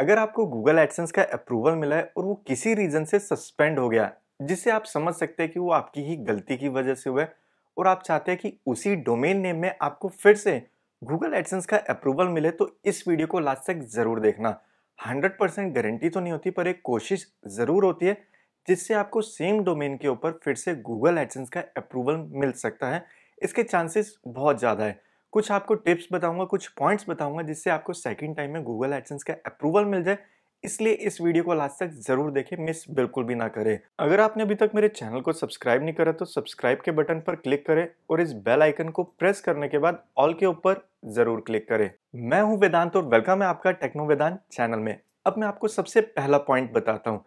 अगर आपको Google AdSense का अप्रूवल मिला है और वो किसी रीज़न से सस्पेंड हो गया जिसे जिससे आप समझ सकते हैं कि वो आपकी ही गलती की वजह से हुआ है और आप चाहते हैं कि उसी डोमेन नेम में आपको फिर से गूगल एडसेंस का अप्रूवल मिले तो इस वीडियो को लास्ट तक ज़रूर देखना 100% गारंटी तो नहीं होती पर एक कोशिश ज़रूर होती है जिससे आपको सेम डोमेन के ऊपर फिर से गूगल एडसेंस का अप्रूवल मिल सकता है इसके चांसेस बहुत ज़्यादा है कुछ आपको टिप्स बताऊंगा कुछ पॉइंट्स बताऊंगा जिससे आपको सेकेंड टाइम में गूगल एडसेंस का अप्रूवल मिल जाए इसलिए इस वीडियो को लास्ट तक जरूर देखें मिस बिल्कुल भी ना करें अगर आपने अभी तक मेरे चैनल को सब्सक्राइब नहीं करा तो सब्सक्राइब के बटन पर क्लिक करें और इस बेल आइकन को प्रेस करने के बाद ऑल के ऊपर जरूर क्लिक करें मैं हूं वेदांत और वेलकम है आपका टेक्नो वेदांत चैनल में अब मैं आपको सबसे पहला पॉइंट बताता हूँ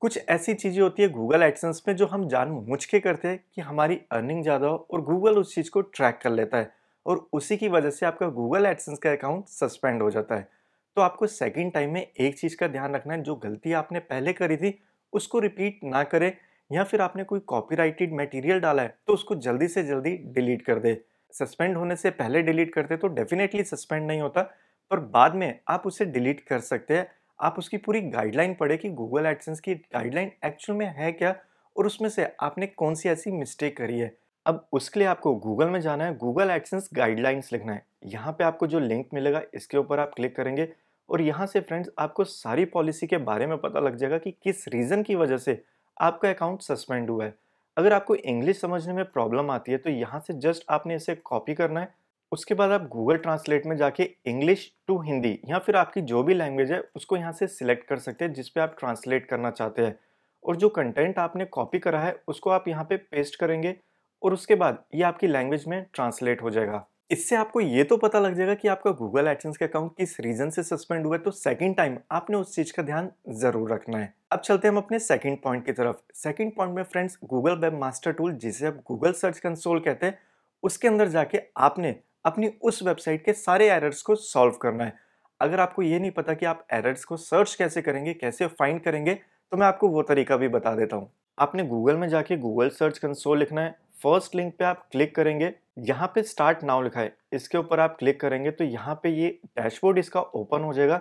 कुछ ऐसी चीज़ें होती है गूगल एडसेंस में जो हम जान मुझ के करते हैं कि हमारी अर्निंग ज़्यादा हो और गूगल उस चीज़ को ट्रैक कर लेता है और उसी की वजह से आपका गूगल एडसेंस का अकाउंट सस्पेंड हो जाता है तो आपको सेकेंड टाइम में एक चीज़ का ध्यान रखना है जो गलती आपने पहले करी थी उसको रिपीट ना करें या फिर आपने कोई कॉपीराइटेड मटेरियल डाला है तो उसको जल्दी से जल्दी डिलीट कर दे सस्पेंड होने से पहले डिलीट करते तो डेफिनेटली सस्पेंड नहीं होता पर बाद में आप उसे डिलीट कर सकते हैं आप उसकी पूरी गाइडलाइन पढ़े कि गूगल एडसेंस की गाइडलाइन एक्चुअल में है क्या और उसमें से आपने कौन सी ऐसी मिस्टेक करी है अब उसके लिए आपको गूगल में जाना है गूगल एडसेंस गाइडलाइंस लिखना है यहाँ पे आपको जो लिंक मिलेगा इसके ऊपर आप क्लिक करेंगे और यहाँ से फ्रेंड्स आपको सारी पॉलिसी के बारे में पता लग जाएगा कि किस रीज़न की वजह से आपका अकाउंट सस्पेंड हुआ है अगर आपको इंग्लिश समझने में प्रॉब्लम आती है तो यहाँ से जस्ट आपने इसे कॉपी करना है उसके बाद आप गूगल ट्रांसलेट में जाके इंग्लिश टू हिंदी या फिर आपकी जो भी लैंग्वेज है उसको यहाँ से सिलेक्ट कर सकते हैं जिसपे आप ट्रांसलेट करना चाहते हैं और जो कंटेंट आपने कॉपी करा है उसको आप यहाँ पे पेस्ट करेंगे और उसके बाद ये आपकी लैंग्वेज में ट्रांसलेट हो जाएगा इससे आपको ये तो पता लग जाएगा कि आपका गूगल एक्शन का अकाउंट किस रीजन से सस्पेंड हुआ है तो सेकंड टाइम आपने उस चीज का ध्यान जरूर रखना है अब चलते हैं हम अपने सेकंड पॉइंट की तरफ सेकंड पॉइंट में friends Google webmaster tool जिसे आप गूगल सर्च कंसोल कहते हैं उसके अंदर जाके आपने अपनी उस वेबसाइट के सारे एरर्स को सॉल्व करना है अगर आपको ये नहीं पता कि आप एरर्स को सर्च कैसे करेंगे कैसे फाइंड करेंगे तो मैं आपको वो तरीका भी बता देता हूँ आपने गूगल में जाके गूगल सर्च कंसोल लिखना है फर्स्ट लिंक पे आप क्लिक करेंगे यहाँ पे स्टार्ट नाउ लिखा है इसके ऊपर आप क्लिक करेंगे तो यहाँ पे ये डैशबोर्ड इसका ओपन हो जाएगा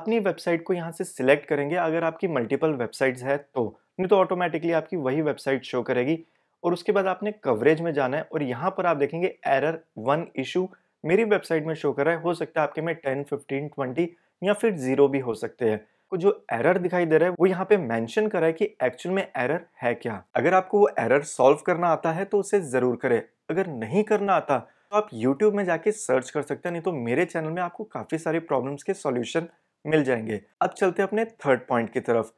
अपनी वेबसाइट को यहाँ से सिलेक्ट करेंगे अगर आपकी मल्टीपल वेबसाइट्स है तो नहीं तो ऑटोमेटिकली आपकी वही वेबसाइट शो करेगी और उसके बाद आपने कवरेज में जाना है और यहाँ पर आप देखेंगे एरर वन इशू मेरी वेबसाइट में शो कर रहा है हो सकता है आपके में टेन फिफ्टीन ट्वेंटी या फिर ज़ीरो भी हो सकते हैं को जो एरर दिखाई दे रहा है वो यहाँ पे मेंशन रहा है कि एक्चुअल में एरर है क्या अगर आपको वो एरर सॉल्व करना आता है तो उसे ज़रूर करें अगर नहीं करना आता तो आप यूट्यूब में जाके सर्च कर सकते हैं नहीं तो मेरे चैनल में आपको काफ़ी सारे प्रॉब्लम के सोल्यूशन मिल जाएंगे अब चलते अपने थर्ड पॉइंट की तरफ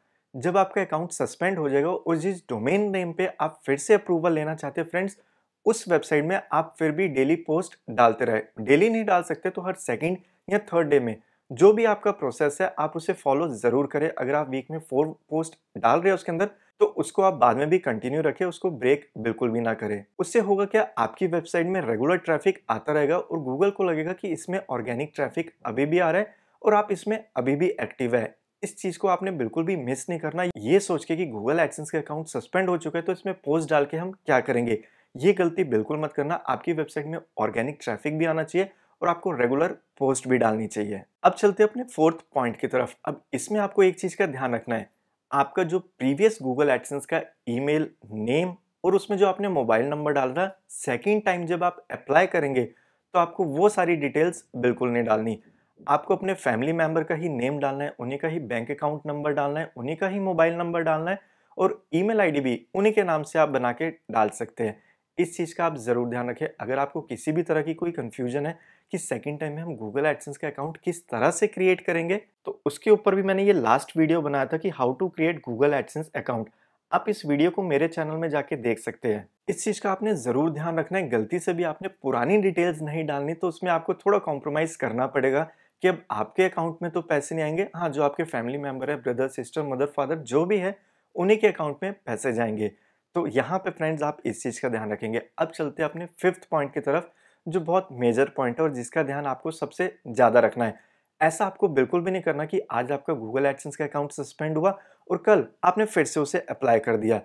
जब आपका अकाउंट सस्पेंड हो जाएगा और जिस डोमेन नेम पे आप फिर से अप्रूवल लेना चाहते हैं फ्रेंड्स उस वेबसाइट में आप फिर भी डेली पोस्ट डालते रहे डेली नहीं डाल सकते तो हर सेकेंड या थर्ड डे में जो भी आपका प्रोसेस है आप उसे फॉलो ज़रूर करें अगर आप वीक में फोर पोस्ट डाल रहे हैं उसके अंदर तो उसको आप बाद में भी कंटिन्यू रखें उसको ब्रेक बिल्कुल भी ना करें उससे होगा क्या आपकी वेबसाइट में रेगुलर ट्रैफिक आता रहेगा और गूगल को लगेगा कि इसमें ऑर्गेनिक ट्रैफिक अभी भी आ रहा है और आप इसमें अभी भी एक्टिव है इस चीज़ को आपने बिल्कुल भी मिस नहीं करना ये सोच के कि गूगल एडसेंस के अकाउंट सस्पेंड हो चुका है तो इसमें पोस्ट डाल के हम क्या करेंगे ये गलती बिल्कुल मत करना आपकी वेबसाइट में ऑर्गेनिक ट्रैफिक भी आना चाहिए और आपको रेगुलर पोस्ट भी डालनी चाहिए अब चलते अपने फोर्थ पॉइंट की तरफ अब इसमें आपको एक चीज़ का ध्यान रखना है आपका जो प्रीवियस गूगल एडसेंस का ईमेल नेम और उसमें जो आपने मोबाइल नंबर डाल रहा सेकेंड टाइम जब आप अप्लाई करेंगे तो आपको वो सारी डिटेल्स बिल्कुल नहीं डालनी आपको अपने फैमिली मेम्बर का ही नेम डालना है उन्हीं का ही बैंक अकाउंट नंबर डालना है उन्हीं का ही मोबाइल नंबर डालना है और ईमेल आईडी भी उन्हीं के नाम से आप बना के डाल सकते हैं इस चीज़ का आप ज़रूर ध्यान रखें अगर आपको किसी भी तरह की कोई कन्फ्यूजन है कि सेकेंड टाइम में हम गूगल एडसेंस का अकाउंट किस तरह से क्रिएट करेंगे तो उसके ऊपर भी मैंने ये लास्ट वीडियो बनाया था कि how to create Google AdSense account आप इस वीडियो को मेरे चैनल में जाके देख सकते हैं इस चीज़ का आपने ज़रूर ध्यान रखना है गलती से भी आपने पुरानी डिटेल्स नहीं डालनी तो उसमें आपको थोड़ा कॉम्प्रोमाइज़ करना पड़ेगा कि अब आपके अकाउंट में तो पैसे नहीं आएंगे हाँ जो आपके फैमिली मेम्बर है ब्रदर सिस्टर मदर फादर जो भी है उन्हीं के अकाउंट में पैसे जाएंगे तो यहाँ पे फ्रेंड्स आप इस चीज़ का ध्यान रखेंगे अब चलते हैं अपने फिफ्थ पॉइंट की तरफ जो बहुत मेजर पॉइंट है और जिसका ध्यान आपको सबसे ज़्यादा रखना है ऐसा आपको बिल्कुल भी नहीं करना कि आज आपका गूगल एडसेंस का अकाउंट सस्पेंड हुआ और कल आपने फिर से उसे अप्लाई कर दिया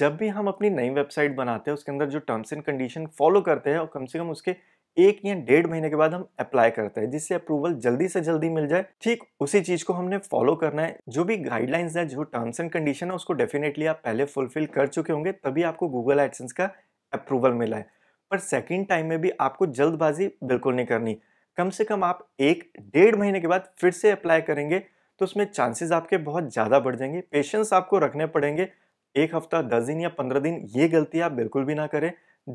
जब भी हम अपनी नई वेबसाइट बनाते हैं उसके अंदर जो टर्म्स एंड कंडीशन फॉलो करते हैं और कम से कम उसके एक या डेढ़ महीने के बाद हम अप्लाई करते हैं जिससे अप्रूवल जल्दी से जल्दी मिल जाए ठीक उसी चीज को हमने फॉलो करना है जो भी गाइडलाइंस है जो टर्म्स एंड कंडीशन है उसको डेफिनेटली आप पहले फुलफिल कर चुके होंगे तभी आपको गूगल एडसेंस का अप्रूवल मिला है पर सेकेंड टाइम में भी आपको जल्दबाजी बिल्कुल नहीं करनी कम से कम आप एक डेढ़ महीने के बाद फिर से अप्लाई करेंगे तो उसमें चांसेस आपके बहुत ज़्यादा बढ़ जाएंगे पेशेंस आपको रखने पड़ेंगे एक हफ्ता दस दिन या पंद्रह दिन ये गलती आप बिल्कुल भी ना करें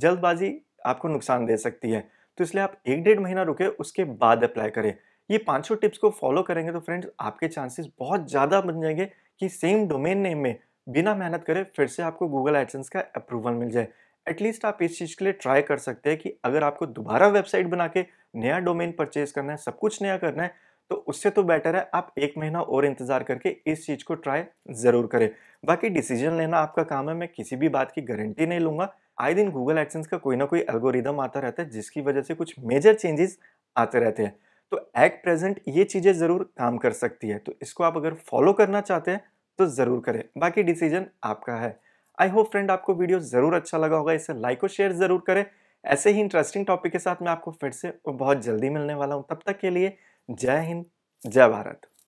जल्दबाजी आपको नुकसान दे सकती है तो इसलिए आप एक डेढ़ महीना रुके उसके बाद अप्लाई करें ये सौ टिप्स को फॉलो करेंगे तो फ्रेंड्स आपके चांसेस बहुत ज़्यादा बन जाएंगे कि सेम डोमेन नेम में बिना मेहनत करे फिर से आपको गूगल एडसेंस का अप्रूवल मिल जाए एटलीस्ट आप इस चीज़ के लिए ट्राई कर सकते हैं कि अगर आपको दोबारा वेबसाइट बना के नया डोमेन परचेज करना है सब कुछ नया करना है तो उससे तो बेटर है आप एक महीना और इंतज़ार करके इस चीज़ को ट्राई ज़रूर करें बाकी डिसीजन लेना आपका काम है मैं किसी भी बात की गारंटी नहीं लूँगा आए दिन गूगल एक्सेंस का कोई ना कोई एल्गोरिदम आता रहता है जिसकी वजह से कुछ मेजर चेंजेस आते रहते हैं तो एट प्रेजेंट ये चीज़ें ज़रूर काम कर सकती है तो इसको आप अगर फॉलो करना चाहते हैं तो ज़रूर करें बाकी डिसीजन आपका है आई होप फ्रेंड आपको वीडियो ज़रूर अच्छा लगा होगा इसे लाइक और शेयर ज़रूर करें ऐसे ही इंटरेस्टिंग टॉपिक के साथ मैं आपको फिर से और बहुत जल्दी मिलने वाला हूँ तब तक के लिए जय हिंद जय भारत